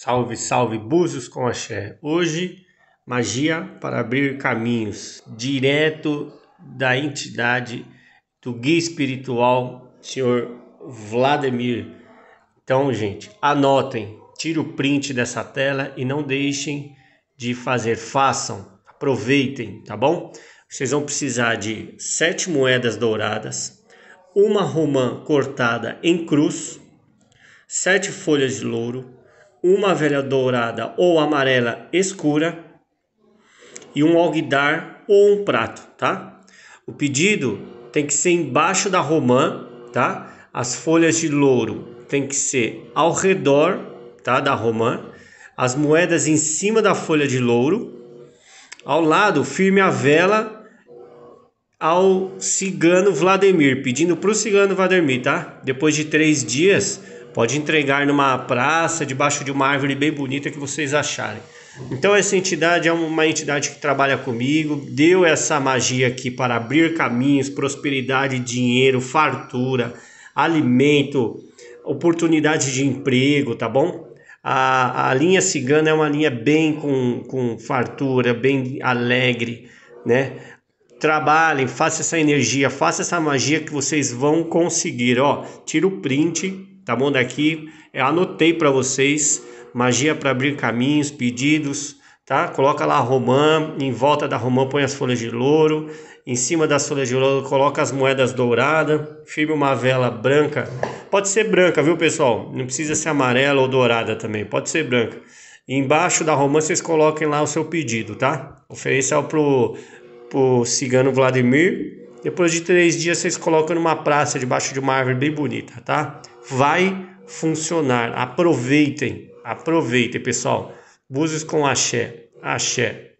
Salve, salve, Búzios com Axé. Hoje, magia para abrir caminhos, direto da entidade do guia espiritual, senhor Vladimir. Então, gente, anotem, tire o print dessa tela e não deixem de fazer, façam, aproveitem, tá bom? Vocês vão precisar de sete moedas douradas, uma romã cortada em cruz, sete folhas de louro, uma velha dourada ou amarela escura e um alguidar ou um prato, tá? O pedido tem que ser embaixo da romã, tá? As folhas de louro tem que ser ao redor, tá, da romã, as moedas em cima da folha de louro. Ao lado, firme a vela ao cigano Vladimir, pedindo para o cigano Vladimir, tá? Depois de três dias, Pode entregar numa praça, debaixo de uma árvore bem bonita que vocês acharem. Então essa entidade é uma entidade que trabalha comigo, deu essa magia aqui para abrir caminhos, prosperidade, dinheiro, fartura, alimento, oportunidade de emprego, tá bom? A, a linha cigana é uma linha bem com, com fartura, bem alegre, né? Trabalhem, faça essa energia, faça essa magia que vocês vão conseguir, ó. Tira o print tá bom? Daqui eu é, anotei para vocês magia para abrir caminhos, pedidos, tá? Coloca lá a romã, em volta da romã põe as folhas de louro, em cima das folhas de louro coloca as moedas douradas, firme uma vela branca. Pode ser branca, viu, pessoal? Não precisa ser amarela ou dourada também, pode ser branca. E embaixo da romã vocês coloquem lá o seu pedido, tá? Ofereça pro pro cigano Vladimir. Depois de três dias vocês colocam numa praça debaixo de uma árvore bem bonita, tá? vai funcionar. Aproveitem, aproveitem, pessoal. Buses com axé, axé.